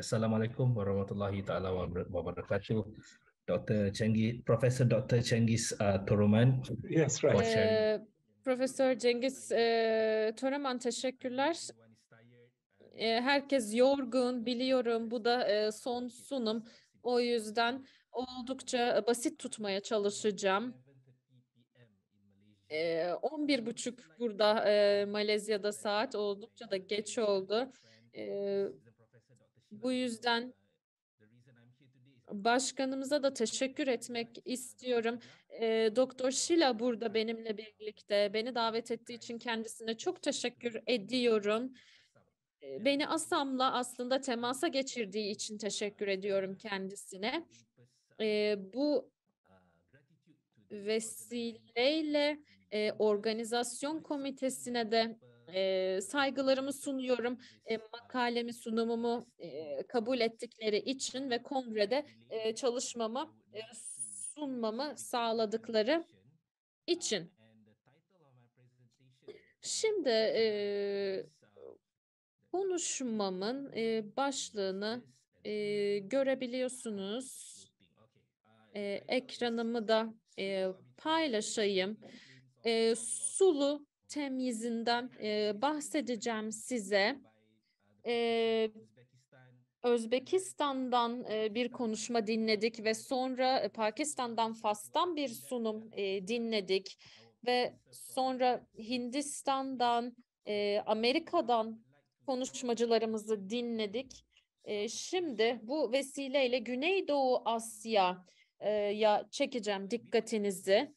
Assalamualaikum warahmatullahi taala wabarakatuh. Dr. Cengiz, Professor Dr. Cengiz uh, Toroman. Yes, right. Ee, Profesör Cengiz e, Toraman teşekkürler. E, herkes yorgun biliyorum bu da e, son sunum. O yüzden oldukça basit tutmaya çalışacağım. E, 11.30 burada e, Malezya'da saat oldukça da geç oldu. Bu yüzden başkanımıza da teşekkür etmek istiyorum. E, Doktor Şila burada benimle birlikte. Beni davet ettiği için kendisine çok teşekkür ediyorum. E, beni ASAM'la aslında temasa geçirdiği için teşekkür ediyorum kendisine. E, bu vesileyle e, organizasyon komitesine de e, saygılarımı sunuyorum. E, makalemi, sunumumu e, kabul ettikleri için ve kongrede e, çalışmamı, e, sunmamı sağladıkları için. Şimdi e, konuşmamın e, başlığını e, görebiliyorsunuz. E, ekranımı da e, paylaşayım. E, sulu temyizinden e, bahsedeceğim size. E, Özbekistan'dan e, bir konuşma dinledik ve sonra e, Pakistan'dan Fas'tan bir sunum e, dinledik ve sonra Hindistan'dan, e, Amerika'dan konuşmacılarımızı dinledik. E, şimdi bu vesileyle Güneydoğu Asya'ya çekeceğim dikkatinizi.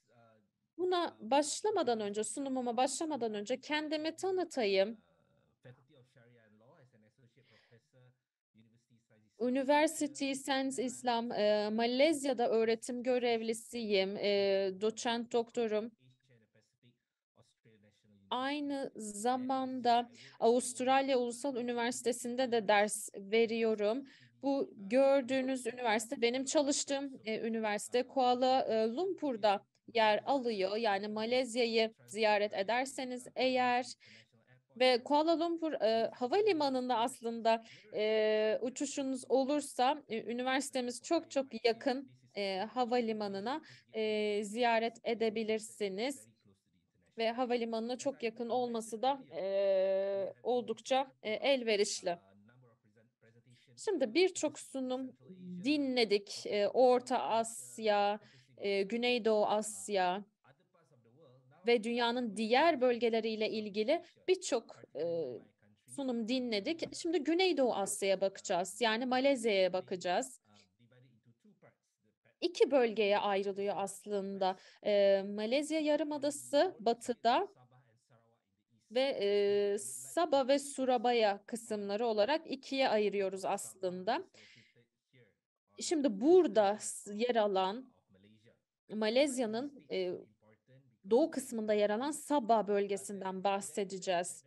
Buna başlamadan önce, sunumuma başlamadan önce kendimi tanıtayım. University Science Islam, e, Malezya'da öğretim görevlisiyim, e, doçent doktorum. Aynı zamanda Avustralya Ulusal Üniversitesi'nde de ders veriyorum. Bu gördüğünüz üniversite benim çalıştığım e, üniversite Kuala e, Lumpur'da yer alıyor. Yani Malezya'yı ziyaret ederseniz eğer ve Kuala Lumpur e, havalimanında aslında e, uçuşunuz olursa e, üniversitemiz çok çok yakın e, havalimanına e, ziyaret edebilirsiniz ve havalimanına çok yakın olması da e, oldukça e, elverişli. Şimdi birçok sunum dinledik. E, Orta Asya, e, Güneydoğu Asya ve dünyanın diğer bölgeleriyle ilgili birçok e, sunum dinledik. Şimdi Güneydoğu Asya'ya bakacağız. Yani Malezya'ya bakacağız. İki bölgeye ayrılıyor aslında. E, Malezya Yarımadası batıda ve e, Saba ve Surabaya kısımları olarak ikiye ayırıyoruz aslında. Şimdi burada yer alan Malezya'nın e, doğu kısmında yer alan Sabah bölgesinden bahsedeceğiz.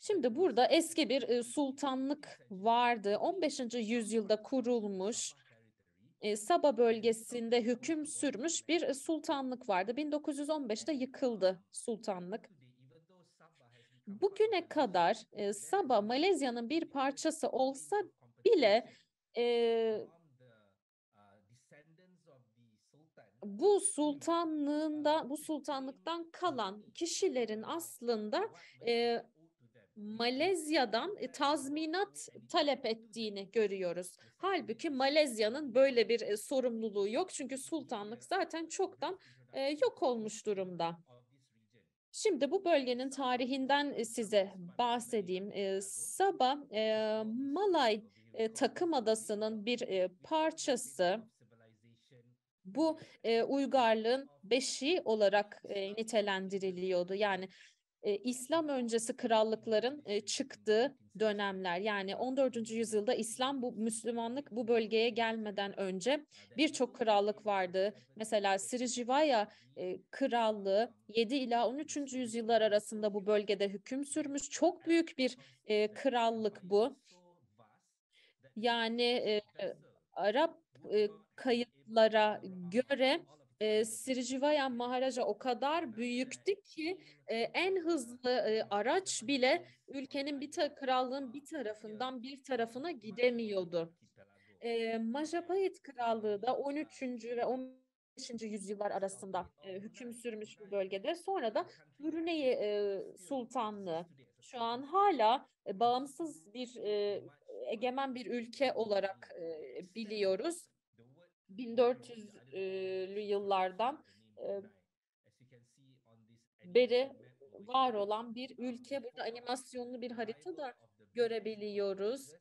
Şimdi burada eski bir e, sultanlık vardı. 15. yüzyılda kurulmuş e, Saba bölgesinde hüküm sürmüş bir e, sultanlık vardı. 1915'te yıkıldı sultanlık. Bugüne kadar e, Saba Malezya'nın bir parçası olsa bile e, bu sultanlığında bu sultanlıktan kalan kişilerin aslında e, Malezya'dan e, tazminat talep ettiğini görüyoruz. Halbuki Malezya'nın böyle bir e, sorumluluğu yok çünkü sultanlık zaten çoktan e, yok olmuş durumda. Şimdi bu bölgenin tarihinden e, size bahsedeyim. E, Saba e, Malay takım adasının bir parçası bu e, uygarlığın beşi olarak e, nitelendiriliyordu. Yani e, İslam öncesi krallıkların e, çıktığı dönemler yani 14. yüzyılda İslam bu Müslümanlık bu bölgeye gelmeden önce birçok krallık vardı. Mesela Siricivaya e, krallığı 7 ila 13. yüzyıllar arasında bu bölgede hüküm sürmüş. Çok büyük bir e, krallık bu. Yani e, Arap e, kayıtlara göre e, Sirjivaya Maharaja o kadar büyüktü ki e, en hızlı e, araç bile ülkenin bir ta- krallığın bir tarafından bir tarafına gidemiyordu. E, Majapahit Krallığı da 13. ve 15. yüzyıllar arasında e, hüküm sürmüş bu bölgede. Sonra da Brunei e, Sultanlığı şu an hala e, bağımsız bir e, egemen bir ülke olarak e, biliyoruz. 1400'lü yıllardan beri var olan bir ülke. Burada animasyonlu bir harita da görebiliyoruz.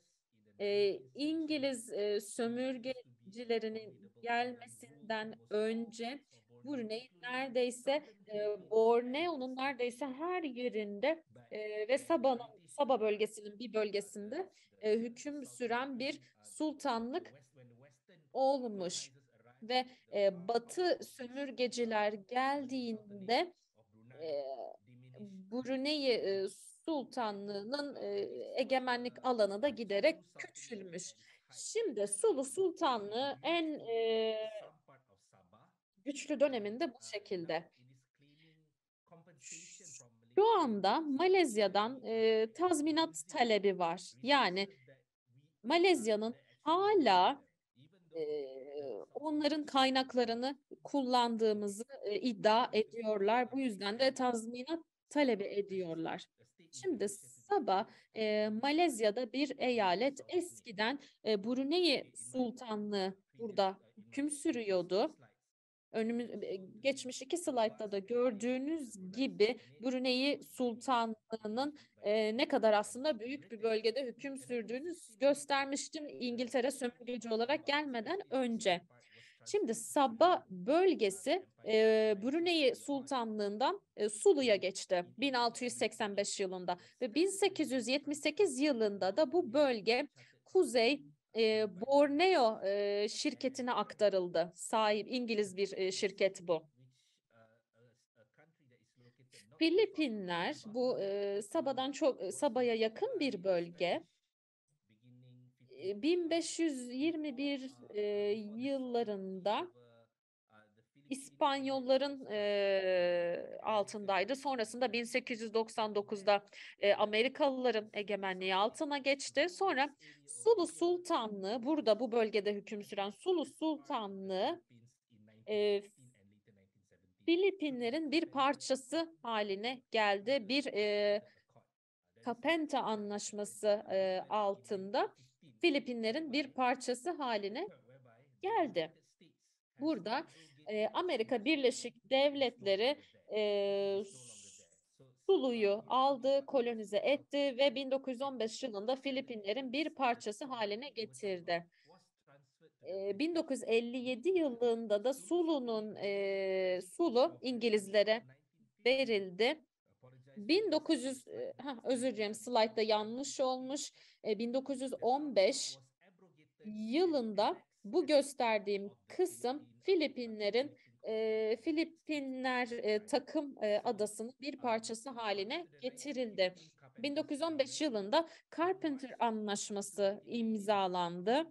İngiliz sömürgecilerinin gelmesinden önce Brunei neredeyse e, Borneo'nun neredeyse her yerinde e, ve Sabah'ın Sabah bölgesinin bir bölgesinde e, hüküm süren bir sultanlık olmuş ve e, Batı sömürgeciler geldiğinde e, Brunei e, Sultanlığı'nın e, egemenlik alanı da giderek küçülmüş. Şimdi Sulu Sultanlığı en e, güçlü döneminde bu şekilde. Şu anda Malezya'dan e, tazminat talebi var. Yani Malezya'nın hala onların kaynaklarını kullandığımızı iddia ediyorlar. Bu yüzden de tazminat talebi ediyorlar. Şimdi sabah e, Malezya'da bir eyalet eskiden e, Brunei Sultanlığı burada hüküm sürüyordu önümüz e, geçmiş iki slaytta da gördüğünüz gibi Brunei Sultanlığı'nın e, ne kadar aslında büyük bir bölgede hüküm sürdüğünü göstermiştim İngiltere sömürgeci olarak gelmeden önce. Şimdi Sabah bölgesi e, Brunei Sultanlığından e, Sulu'ya geçti 1685 yılında ve 1878 yılında da bu bölge Kuzey e, Borneo e, şirketine aktarıldı. Sahip İngiliz bir e, şirket bu. Filipinler bu e, Sabah'dan çok sabaya yakın bir bölge. 1521 e, ah, yıllarında İspanyolların e, altındaydı. Sonrasında 1899'da e, Amerikalıların egemenliği altına geçti. Sonra Sulu Sultanlığı, burada bu bölgede hüküm süren Sulu Sultanlığı e, Filipinlerin bir parçası haline geldi. Bir e, Kapenta Anlaşması e, altında Filipinlerin bir parçası haline geldi. Burada e, Amerika Birleşik Devletleri e, Sulu'yu aldı, kolonize etti ve 1915 yılında Filipinlerin bir parçası haline getirdi. 1957 ee, yılında da Sulu'nun e, Sulu İngilizlere verildi. 1900 e, ha, özür dilerim slaytta yanlış olmuş. E, 1915 yılında bu gösterdiğim kısım Filipinlerin e, Filipinler e, takım e, adasının bir parçası haline getirildi. 1915 yılında Carpenter Anlaşması imzalandı.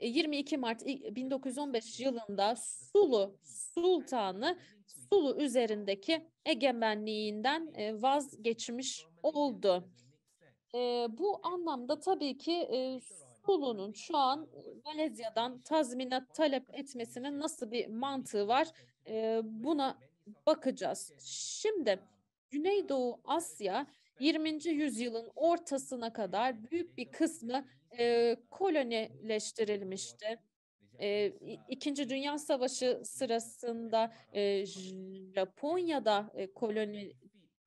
22 e, Mart 1915 yılında Sulu Sultanı Sulu üzerindeki egemenliğinden vazgeçmiş oldu. Bu anlamda tabii ki Bolu'nun şu an Malezya'dan tazminat talep etmesinin nasıl bir mantığı var e, buna bakacağız. Şimdi Güneydoğu Asya 20. yüzyılın ortasına kadar büyük bir kısmı e, kolonileştirilmişti. E, İkinci Dünya Savaşı sırasında e, Japonya'da e, koloni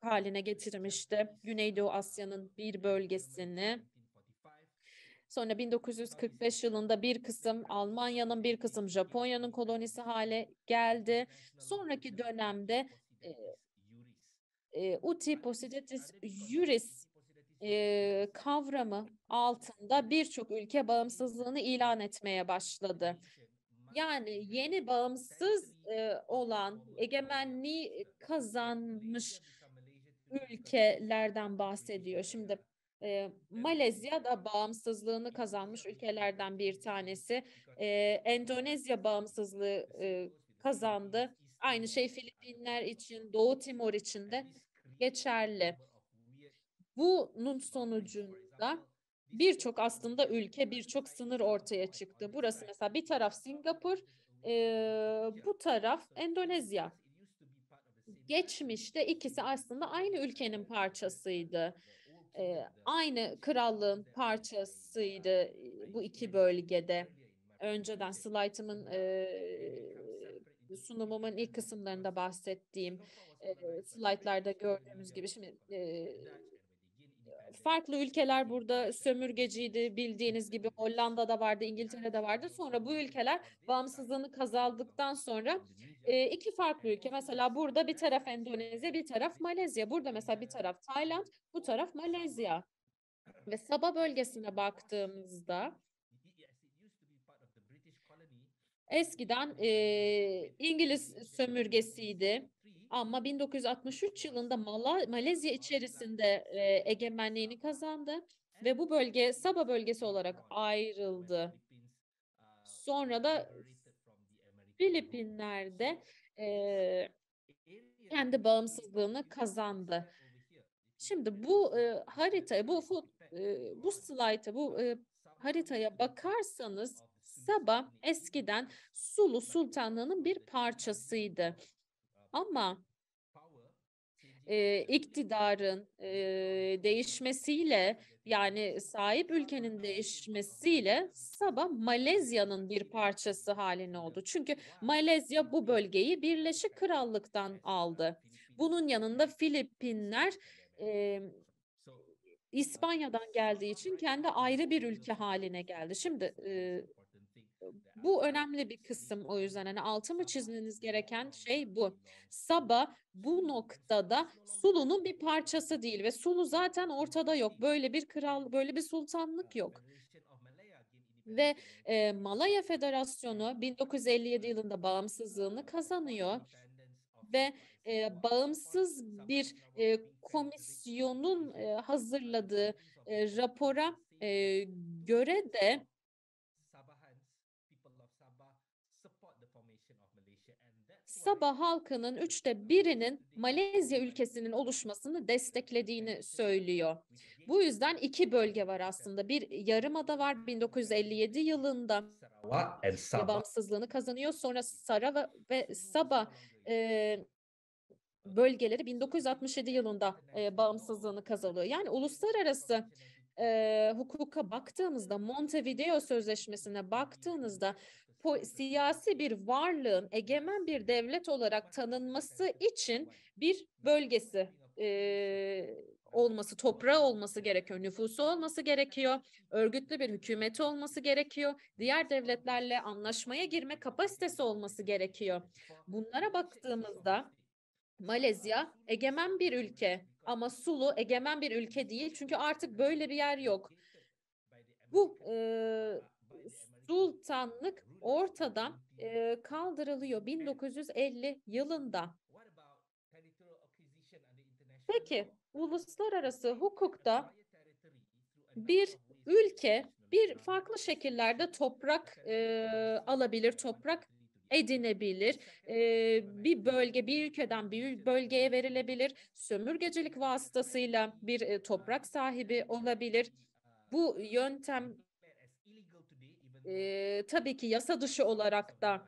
haline getirmişti Güneydoğu Asya'nın bir bölgesini. Sonra 1945 yılında bir kısım Almanya'nın bir kısım Japonya'nın kolonisi hale geldi. Sonraki dönemde e, e, uti possidetis juris e, kavramı altında birçok ülke bağımsızlığını ilan etmeye başladı. Yani yeni bağımsız e, olan egemenliği kazanmış ülkelerden bahsediyor. Şimdi e, Malezya da bağımsızlığını kazanmış ülkelerden bir tanesi. E, Endonezya bağımsızlığı e, kazandı. Aynı şey Filipinler için, Doğu Timor için de geçerli. Bunun sonucunda birçok aslında ülke, birçok sınır ortaya çıktı. Burası mesela bir taraf Singapur, e, bu taraf Endonezya. Geçmişte ikisi aslında aynı ülkenin parçasıydı e, aynı krallığın parçasıydı bu iki bölgede. Önceden slaytımın e, sunumumun ilk kısımlarında bahsettiğim e, slaytlarda gördüğümüz gibi şimdi e, farklı ülkeler burada sömürgeciydi bildiğiniz gibi Hollanda'da vardı İngiltere'de vardı sonra bu ülkeler bağımsızlığını kazandıktan sonra e, iki farklı ülke. Mesela burada bir taraf Endonezya, bir taraf Malezya. Burada mesela bir taraf Tayland, bu taraf Malezya. Ve Sabah bölgesine baktığımızda eskiden e, İngiliz sömürgesiydi. Ama 1963 yılında Mala, Malezya içerisinde e, egemenliğini kazandı ve bu bölge Sabah bölgesi olarak ayrıldı. Sonra da Filipinler'de e, kendi bağımsızlığını kazandı. Şimdi bu e, haritaya, bu e, bu slayta, bu e, haritaya bakarsanız Saba eskiden Sulu Sultanlığı'nın bir parçasıydı. Ama e, iktidarın e, değişmesiyle yani sahip ülkenin değişmesiyle Sabah Malezya'nın bir parçası haline oldu. Çünkü Malezya bu bölgeyi Birleşik Krallık'tan aldı. Bunun yanında Filipinler e, İspanya'dan geldiği için kendi ayrı bir ülke haline geldi. Şimdi e, bu önemli bir kısım o yüzden hani altı mı çizmeniz gereken şey bu. Saba bu noktada Sulu'nun bir parçası değil ve Sulu zaten ortada yok. Böyle bir kral, böyle bir sultanlık yok. Ve e, Malaya Federasyonu 1957 yılında bağımsızlığını kazanıyor ve e, bağımsız bir e, komisyonun e, hazırladığı e, rapora e, göre de Sabah halkının üçte birinin Malezya ülkesinin oluşmasını desteklediğini söylüyor. Bu yüzden iki bölge var aslında. Bir yarımada var 1957 yılında bağımsızlığını kazanıyor. Sonra Sarava ve Sabah e, bölgeleri 1967 yılında e, bağımsızlığını kazanıyor. Yani uluslararası e, hukuka baktığımızda, Montevideo Sözleşmesi'ne baktığınızda siyasi bir varlığın egemen bir devlet olarak tanınması için bir bölgesi e, olması, toprağı olması gerekiyor, nüfusu olması gerekiyor, örgütlü bir hükümeti olması gerekiyor, diğer devletlerle anlaşmaya girme kapasitesi olması gerekiyor. Bunlara baktığımızda Malezya egemen bir ülke ama Sulu egemen bir ülke değil çünkü artık böyle bir yer yok. Bu e, sultanlık ortadan e, kaldırılıyor 1950 yılında. Peki uluslararası hukukta bir ülke bir farklı şekillerde toprak e, alabilir, toprak edinebilir. Ee, bir bölge bir ülkeden bir bölgeye verilebilir. Sömürgecilik vasıtasıyla bir e, toprak sahibi olabilir. Bu yöntem e, tabii ki yasa dışı olarak da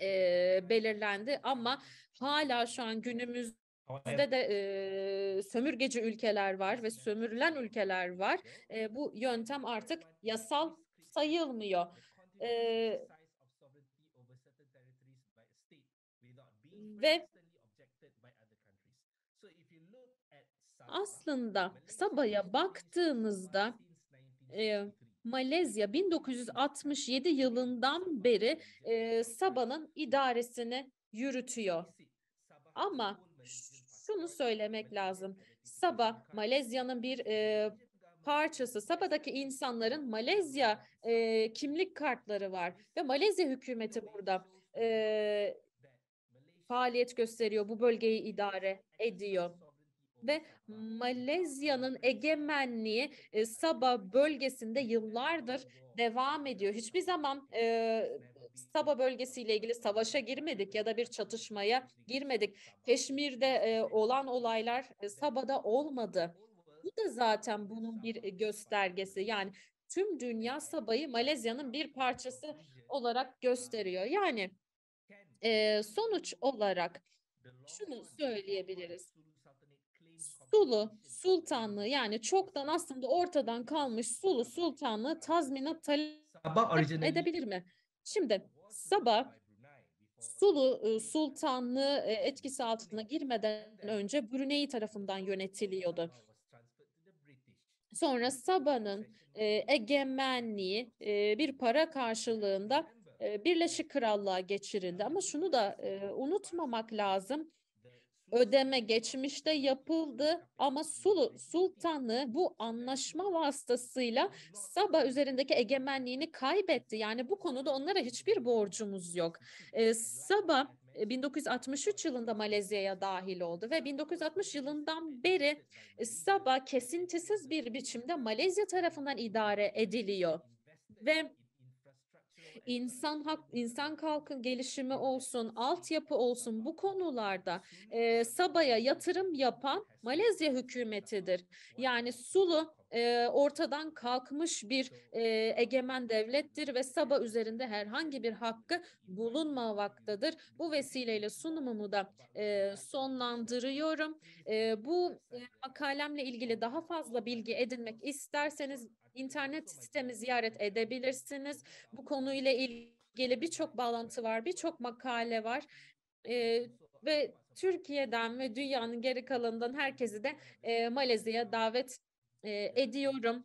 e, belirlendi ama hala şu an günümüz Bizde de e, sömürgeci ülkeler var ve sömürülen ülkeler var. E, bu yöntem artık yasal sayılmıyor. E, ve aslında sabaya baktığımızda e, Malezya 1967 yılından beri e, Sabah'ın idaresini yürütüyor. Ama şunu söylemek lazım. Sabah Malezya'nın bir e, parçası. Sabadaki insanların Malezya e, kimlik kartları var ve Malezya hükümeti burada e, faaliyet gösteriyor, bu bölgeyi idare ediyor ve Malezya'nın egemenliği e, Sabah bölgesinde yıllardır devam ediyor. Hiçbir zaman e, Sabah bölgesiyle ilgili savaşa girmedik ya da bir çatışmaya girmedik. Keşmir'de e, olan olaylar e, Sabah'da olmadı. Bu da zaten bunun bir göstergesi. Yani tüm dünya Sabah'ı Malezya'nın bir parçası olarak gösteriyor. Yani e, sonuç olarak şunu söyleyebiliriz. Sulu Sultanlığı yani çoktan aslında ortadan kalmış Sulu Sultanlığı tazminat talep edebilir mi? Şimdi Sabah Sulu ıı, Sultanlığı e, etkisi altına girmeden önce Brunei tarafından yönetiliyordu. Sonra Sabah'ın e, egemenliği e, bir para karşılığında e, Birleşik Krallığa geçirildi. Ama şunu da e, unutmamak lazım ödeme geçmişte yapıldı ama Sulu Sultanlığı bu anlaşma vasıtasıyla Saba üzerindeki egemenliğini kaybetti. Yani bu konuda onlara hiçbir borcumuz yok. Ee, Saba 1963 e, yılında Malezya'ya dahil oldu ve 1960 yılından beri e, Sabah kesintisiz bir biçimde Malezya tarafından idare ediliyor. Ve insan hak, insan kalkın gelişimi olsun, altyapı olsun bu konularda e, Sabah'a yatırım yapan Malezya hükümetidir. Yani Sulu e, ortadan kalkmış bir e, egemen devlettir ve Saba üzerinde herhangi bir hakkı bulunmamaktadır. Bu vesileyle sunumumu da e, sonlandırıyorum. E, bu e, makalemle ilgili daha fazla bilgi edinmek isterseniz internet sitemi ziyaret edebilirsiniz. Bu konuyla ilgili birçok bağlantı var, birçok makale var. E, ve Türkiye'den ve dünyanın geri kalanından herkesi de e, Malezya'ya davet e, ediyorum.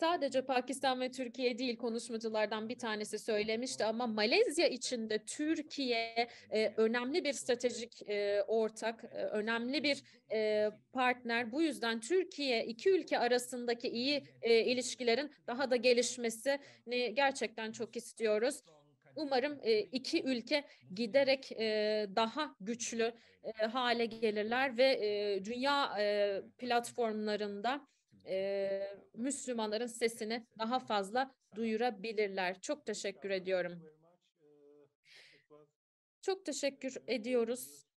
Sadece Pakistan ve Türkiye değil konuşmacılardan bir tanesi söylemişti ama Malezya içinde Türkiye e, önemli bir stratejik e, ortak, e, önemli bir e, partner. Bu yüzden Türkiye iki ülke arasındaki iyi e, ilişkilerin daha da gelişmesini gerçekten çok istiyoruz. Hani Umarım e, iki ülke giderek e, daha güçlü e, hale gelirler ve e, dünya e, platformlarında e, Müslümanların sesini daha fazla duyurabilirler. Çok teşekkür ediyorum. Ee, çok teşekkür ediyoruz.